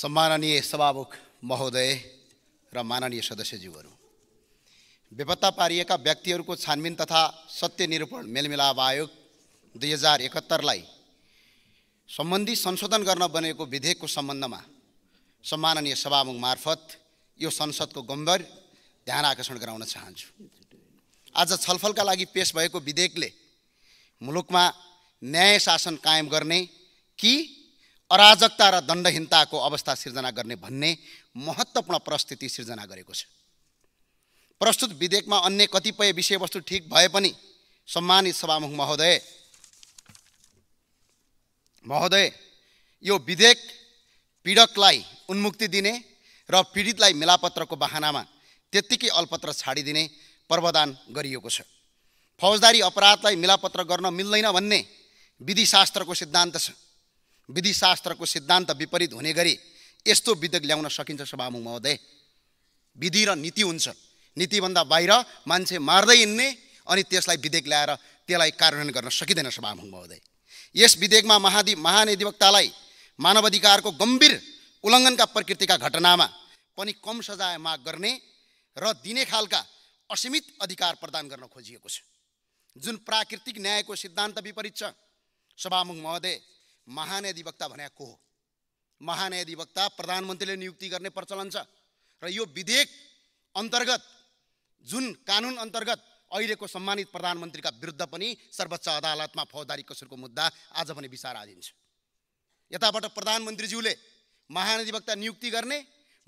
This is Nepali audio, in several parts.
सम्माननीय सभामुख महोदय र माननीय सदस्यज्यूहरू बेपत्ता पारिएका व्यक्तिहरूको छानबिन तथा सत्य निरूपण मेलमिलाप आयोग दुई हजार एकहत्तरलाई सम्बन्धी संशोधन गर्न बनेको विधेयकको सम्बन्धमा सम्माननीय सभामुख मार्फत यो संसदको गम्भीर ध्यान आकर्षण गराउन चाहन्छु आज छलफलका लागि पेस भएको विधेयकले मुलुकमा न्याय शासन कायम गर्ने कि अराजकता र दण्डहीनताको अवस्था सिर्जना गर्ने भन्ने महत्त्वपूर्ण परिस्थिति सिर्जना गरेको छ प्रस्तुत विधेयकमा अन्य कतिपय विषयवस्तु ठिक भए पनि सम्मानित सभामुख महोदय महोदय यो विधेयक पीडकलाई उन्मुक्ति दिने र पीडितलाई मिलापत्रको बाहनामा त्यत्तिकै अल्पत्र छाडिदिने प्रावधान गरिएको छ फौजदारी अपराधलाई मिलापत्र गर्न मिल्दैन भन्ने विधिशास्त्रको सिद्धान्त छ विधिशास्त्रको सिद्धान्त विपरीत हुने गरी यस्तो विधेयक ल्याउन सकिन्छ सभामुख महोदय विधि र नीति हुन्छ नीतिभन्दा बाहिर मान्छे मार्दै हिँड्ने अनि त्यसलाई विधेयक ल्याएर त्यसलाई कार्यान्वयन गर्न सकिँदैन सभामुख महोदय यस विधेयकमा महाधि महानिधिवक्तालाई मानवाधिकारको गम्भीर उल्लङ्घनका प्रकृतिका घटनामा पनि कम सजाय माग गर्ने र दिने खालका असीमित अधिकार प्रदान गर्न खोजिएको छ जुन प्राकृतिक न्यायको सिद्धान्त विपरीत छ सभामुख महोदय महानयाधिवक्ता भने को हो महान्यायाधिवक्ता प्रधानमन्त्रीले नियुक्ति गर्ने प्रचलन छ र यो विधेयक अन्तर्गत जुन कानुन अन्तर्गत अहिलेको सम्मानित प्रधानमन्त्रीका विरुद्ध पनि सर्वोच्च अदालतमा फौजदारी कसुरको मुद्दा आज पनि विचाराधीन छ यताबाट प्रधानमन्त्रीज्यूले महानधिवक्ता नियुक्ति गर्ने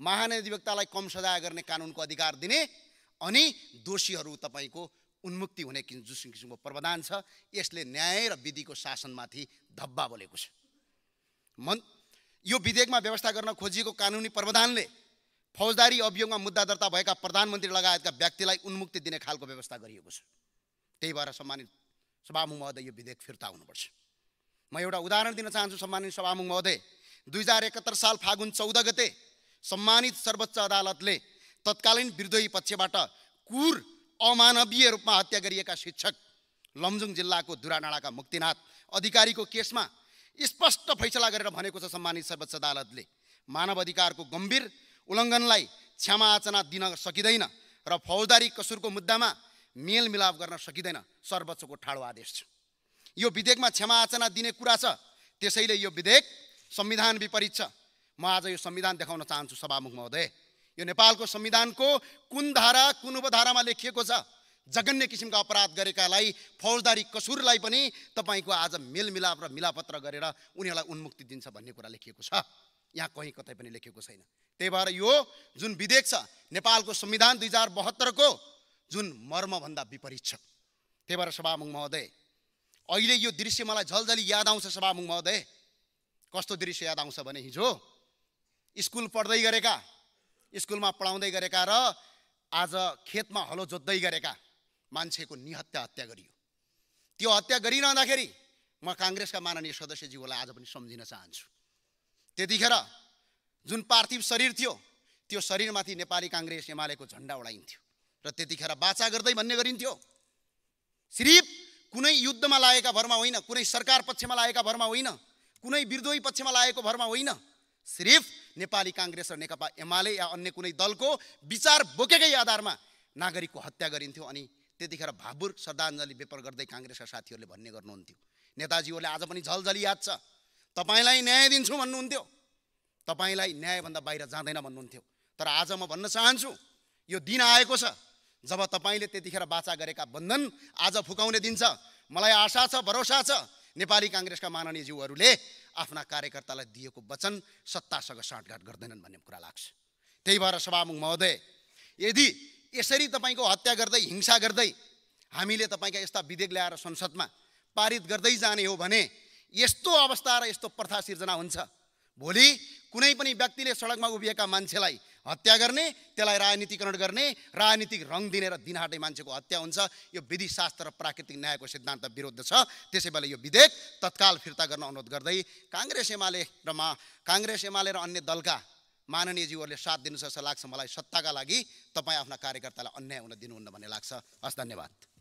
महानधिवक्तालाई कम सजाय गर्ने कानुनको अधिकार दिने अनि दोषीहरू तपाईँको उन्मुक्ति हुने जुन किसिमको प्रावधान छ यसले न्याय र विधिको शासनमाथि धब्बा बोलेको छ मन यो विधेयकमा व्यवस्था गर्न खोजिएको कानुनी प्रावधानले फौजदारी अभियोगमा मुद्दा दर्ता भएका प्रधानमन्त्री लगायतका व्यक्तिलाई उन्मुक्ति दिने खालको व्यवस्था गरिएको छ त्यही भएर सम्मानित सभामुख महोदय यो विधेयक फिर्ता हुनुपर्छ म एउटा उदाहरण दिन चाहन्छु सम्मानित सभामुख महोदय दुई हजार एकहत्तर साल फागुन चौध गते सम्मानित सर्वोच्च अदालतले तत्कालीन विरोधी पक्षबाट कुर अमानवीय रूपमा हत्या गरिएका शिक्षक लमजुङ जिल्लाको दुराडाँडाका मुक्तिनाथ अधिकारीको केसमा स्पष्ट फैसला गरेर भनेको छ सम्मानित सर्वोच्च अदालतले मानव अधिकारको गम्भीर उल्लङ्घनलाई क्षमा आचना दिन सकिँदैन र फौजदारी कसुरको मुद्दामा मेलमिलाप गर्न सकिँदैन सर्वोच्चको ठाडो आदेश छ यो विधेयकमा क्षमा दिने कुरा छ त्यसैले यो विधेयक संविधान विपरीत छ म आज यो संविधान देखाउन चाहन्छु सभामुख महोदय यो नेपालको संविधानको कुन धारा कुन उपधारामा लेखिएको छ जघन्य किसिमका अपराध गरेकालाई फौजदारी कसुरलाई पनि तपाईँको आज मेलमिलाप र मिलापत्र गरेर उनीहरूलाई उन्मुक्ति दिन्छ भन्ने कुरा लेखिएको छ यहाँ कहीँ कतै पनि लेखिएको छैन त्यही भएर यो जुन विधेयक छ नेपालको संविधान दुई हजार बहत्तरको जुन मर्मभन्दा विपरीत छ त्यही भएर सभामुख महोदय अहिले यो दृश्य मलाई झलझली याद आउँछ सभामुख महोदय कस्तो दृश्य याद आउँछ भने हिजो स्कुल पढ्दै गरेका स्कुलमा पढाउँदै गरेका र आज खेतमा हलो जोत्दै गरेका मान्छेको निहत्या हत्या गरियो त्यो हत्या गरिरहँदाखेरि म काङ्ग्रेसका माननीय सदस्यज्यूलाई आज पनि सम्झिन चाहन्छु त्यतिखेर जुन पार्थिव शरीर थियो त्यो शरीरमाथि नेपाली काङ्ग्रेस एमालेको झन्डा उडाइन्थ्यो र त्यतिखेर बाचा गर्दै भन्ने गरिन्थ्यो सिर्फ कुनै युद्धमा लागेका भरमा होइन कुनै सरकार पक्षमा लागेका भरमा होइन कुनै विरोधी पक्षमा लागेको भरमा होइन सिर्फ नेपाली काङ्ग्रेस र नेकपा एमाले या अन्य कुनै दलको विचार बोकेकै आधारमा नागरिकको हत्या गरिन्थ्यो अनि त्यतिखेर भावुर श्रद्धाञ्जली बेपर गर्दै काङ्ग्रेसका साथीहरूले भन्ने गर्नुहुन्थ्यो नेताजीहरूले आज पनि झलझली याद छ तपाईँलाई न्याय दिन्छु भन्नुहुन्थ्यो तपाईँलाई न्यायभन्दा बाहिर जाँदैन भन्नुहुन्थ्यो तर आज म भन्न चाहन्छु यो दिन आएको छ जब तपाईँले त्यतिखेर बाचा गरेका बन्धन आज फुकाउने दिन छ मलाई आशा छ भरोसा छ नेपाली काङ्ग्रेसका माननीयज्यूहरूले आफ्ना कार्यकर्तालाई दिएको वचन सत्तासँग साँठगाँठ गर्दैनन् भन्ने कुरा लाग्छ त्यही भएर सभामुख महोदय यदि यसरी तपाईँको हत्या गर्दै हिंसा गर्दै हामीले तपाईँका यस्ता विधेयक ल्याएर संसदमा पारित गर्दै जाने हो भने यस्तो अवस्था र यस्तो प्रथा सिर्जना हुन्छ भोलि कुनै पनि व्यक्तिले सडकमा उभिएका मान्छेलाई हत्या गर्ने त्यसलाई राजनीतिकरण गर्ने राजनीतिक रङ दिने र दिनहाटे मान्छेको हत्या हुन्छ यो विधिशास्त्र र प्राकृतिक न्यायको सिद्धान्त विरुद्ध छ त्यसै बेला यो विधेयक तत्काल फिर्ता गर्न अनुरोध गर्दै काङ्ग्रेस एमाले र मा काङ्ग्रेस एमाले र अन्य दलका माननीयजीहरूले साथ दिनु जस्तो लाग्छ मलाई सत्ताका लागि तपाईँ आफ्ना कार्यकर्तालाई अन्याय हुन दिनुहुन्न भन्ने लाग्छ हस् धन्यवाद